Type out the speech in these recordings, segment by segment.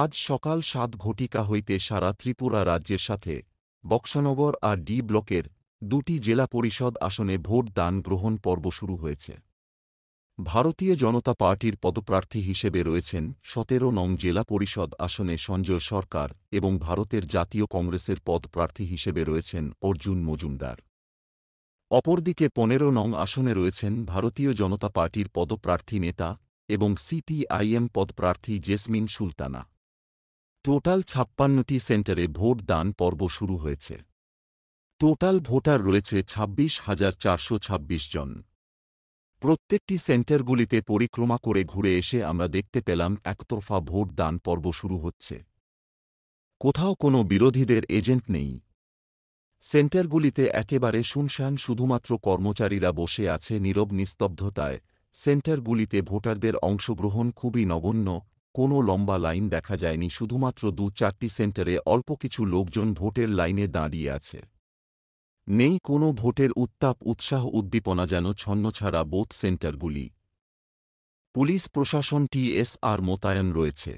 আজ সকাল সাত ঘটিকা হইতে সারা ত্রিপুরা রাজ্যের সাথে বক্সনগর আর ডি ব্লকের দুটি জেলা পরিষদ আসনে ভোট দান গ্রহণ পর্ব শুরু হয়েছে ভারতীয় জনতা পার্টির পদপ্রার্থী হিসেবে রয়েছেন সতেরো নং জেলা পরিষদ আসনে সঞ্জয় সরকার এবং ভারতের জাতীয় কংগ্রেসের পদপ্রার্থী হিসেবে রয়েছেন অর্জুন মজুমদার অপরদিকে পনেরো নং আসনে রয়েছেন ভারতীয় জনতা পার্টির পদপ্রার্থী নেতা এবং সিপিআইএম পদপ্রার্থী জেসমিন সুলতানা টোটাল ছাপ্পান্নটি সেন্টারে ভোট দান পর্ব শুরু হয়েছে টোটাল ভোটার রয়েছে ছাব্বিশ হাজার চারশো ছাব্বিশ জন প্রত্যেকটি সেন্টারগুলিতে পরিক্রমা করে ঘুরে এসে আমরা দেখতে পেলাম একতরফা ভোট দান পর্ব শুরু হচ্ছে কোথাও কোনো বিরোধীদের এজেন্ট নেই সেন্টারগুলিতে একেবারে শুনশান শুধুমাত্র কর্মচারীরা বসে আছে নীরব নিস্তব্ধতায় সেন্টারগুলিতে ভোটারদের অংশগ্রহণ খুবই নগণ্য কোনো লম্বা লাইন দেখা যায়নি শুধুমাত্র দু চারটি সেন্টারে অল্প কিছু লোকজন ভোটের লাইনে দাঁড়িয়ে আছে নেই কোনো ভোটের উত্তাপ উৎসাহ উদ্দীপনা যেন ছন্নছাড়া বোথ সেন্টারগুলি পুলিশ প্রশাসন টিএসআর মোতায়েন রয়েছে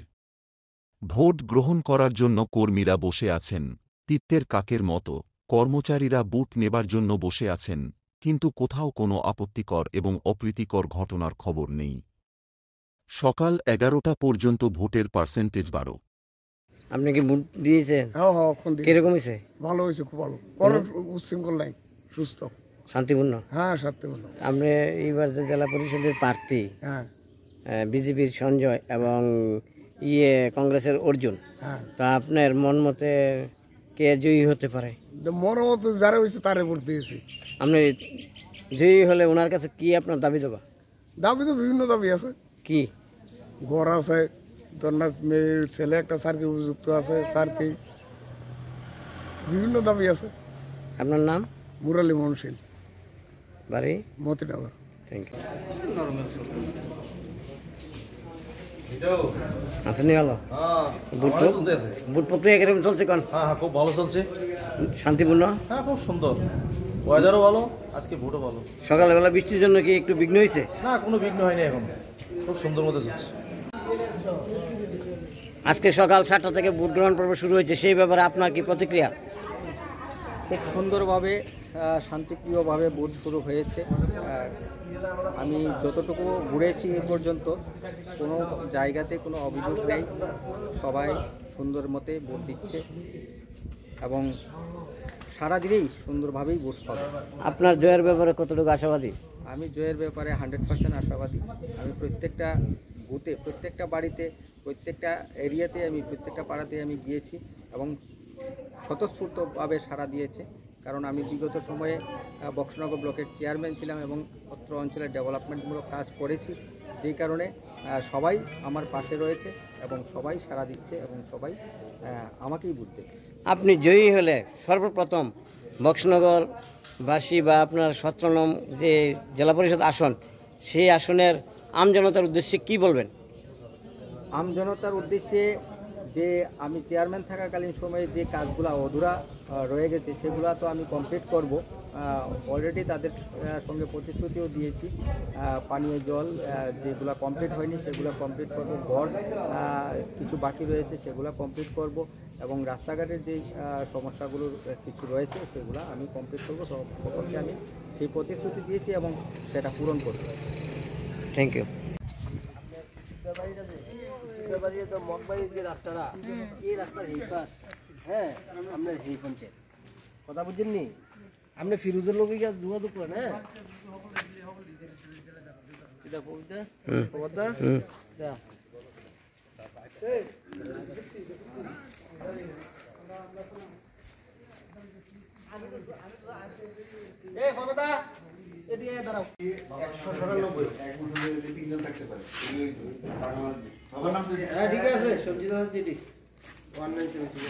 ভোট গ্রহণ করার জন্য কর্মীরা বসে আছেন তিত্তের কাকের মতো কর্মচারীরা বুট নেবার জন্য বসে আছেন কিন্তু কোথাও কোনো আপত্তিকর এবং অপ্রীতিকর ঘটনার খবর নেই সকাল এগারোটা পর্যন্ত ভোটের পার্সেন্টেজ বাড়ো আপনি কি ভোট দিয়েছেন হ্যাঁ, হ্যাঁ কিরকম হয়েছে ভালো হয়েছে খুব ভালো উচ্ছৃঙ্খল নাই সুস্থ শান্তিপূর্ণ হ্যাঁ শান্তিপূর্ণ আপনি এইবার যে জেলা পরিষদের প্রার্থী হ্যাঁ বিজেপির সঞ্জয় এবং ইয়ে কংগ্রেসের অর্জুন হ্যাঁ তো আপনার মন মতে কে জয়ী হতে পারে মন মতো যারা হয়েছে তারে ভোট দিয়েছি আপনি জয়ী হলে ওনার কাছে কি আপনার দাবি দেবা দাবি তো বিভিন্ন দাবি আছে কি ঘর আছে ছেলে একটা সার্কি উপযুক্ত আছে সার্কি বিভিন্ন দাবি আছে আপনার নাম মুরালি মনশীল বাড়ি মতিনগর থ্যাংক ইউ আসেনি ভালো হ্যাঁ। বুট প্রক্রিয়া চলছে হ্যাঁ, হ্যাঁ, খুব ভালো চলছে শান্তিপূর্ণ হ্যাঁ খুব সুন্দর আজকে সকালবেলা বৃষ্টির জন্য কি একটু বিঘ্ন হয়েছে না কোনো বিঘ্ন হয়নি এখন খুব সুন্দর মতো যাচ্ছে আজকে সকাল সাতটা থেকে ভোট গ্রহণ পর্ব শুরু হয়েছে সেই ব্যাপারে আপনার কি প্রতিক্রিয়া খুব সুন্দরভাবে শান্তিপ্রিয়ভাবে ভোট শুরু হয়েছে আমি যতটুকু ঘুরেছি এ পর্যন্ত কোনো জায়গাতে কোনো অভিযোগ নেই সবাই সুন্দর মতে ভোট দিচ্ছে এবং সারাদিনেই সুন্দরভাবেই ভোট পাবে আপনার জয়ের ব্যাপারে কতটুকু আশাবাদী আমি জয়ের ব্যাপারে হান্ড্রেড পার্সেন্ট আশাবাদী আমি প্রত্যেকটা বুথে প্রত্যেকটা বাড়িতে প্রত্যেকটা এরিয়াতে আমি প্রত্যেকটা পাড়াতে আমি গিয়েছি এবং স্বতঃস্ফূর্তভাবে সাড়া দিয়েছে কারণ আমি বিগত সময়ে বক্সনগর ব্লকের চেয়ারম্যান ছিলাম এবং অত্র অঞ্চলের ডেভেলপমেন্টমূলক কাজ করেছি যেই কারণে সবাই আমার পাশে রয়েছে এবং সবাই সাড়া দিচ্ছে এবং সবাই আমাকেই বুঝতে আপনি জয়ী হলে সর্বপ্রথম বক্সনগরবাসী বা আপনার সত্রনম যে জেলা পরিষদ আসন সেই আসনের আমজনতার উদ্দেশ্যে কি বলবেন আমজনতার উদ্দেশ্যে যে আমি চেয়ারম্যান থাকাকালীন সময়ে যে কাজগুলো অধুরা রয়ে গেছে সেগুলো তো আমি কমপ্লিট করব অলরেডি তাদের সঙ্গে প্রতিশ্রুতিও দিয়েছি পানীয় জল যেগুলো কমপ্লিট হয়নি সেগুলো কমপ্লিট করব ঘর কিছু বাকি রয়েছে সেগুলো কমপ্লিট করব এবং রাস্তাঘাটের যে সমস্যাগুলো কিছু রয়েছে সেগুলো আমি কমপ্লিট করবো সকলকে আমি সেই প্রতিশ্রুতি দিয়েছি এবং সেটা পূরণ করব থ্যাংক ইউ ব্যাপারীটা যে রাস্তাটা এই রাস্তার এই পাশ হ্যাঁ কথা বুঝছেন নি আপনি ফিরোজের লোকে গিয়ে যোগাযোগ করেন হ্যাঁ এটা এদিকে দাঁড়াও একশো সাতানব্বই তিনজন থাকতে পারে ঠিক আছে সবজি দাদা দিদি ওয়ান নাইন সেভেন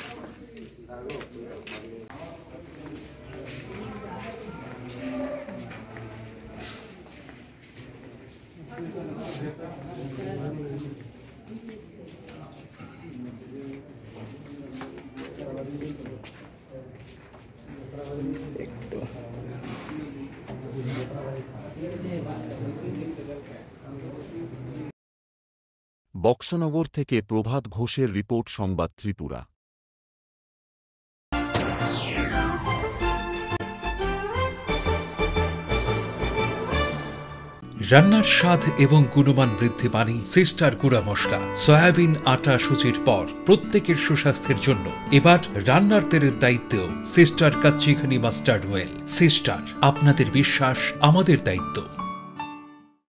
বক্সনগর থেকে প্রভাত ঘোষের রিপোর্ট সংবাদ ত্রিপুরা রান্নার স্বাদ এবং গুণমান বৃদ্ধি পানি সিস্টার গুঁড়া মশলা সয়াবিন আটা সুচির পর প্রত্যেকের সুস্বাস্থ্যের জন্য এবার রান্নার তেলের দায়িত্বেও sister Kachchi Ghani mustard oil sister আপনাদের বিশ্বাস আমাদের দায়িত্ব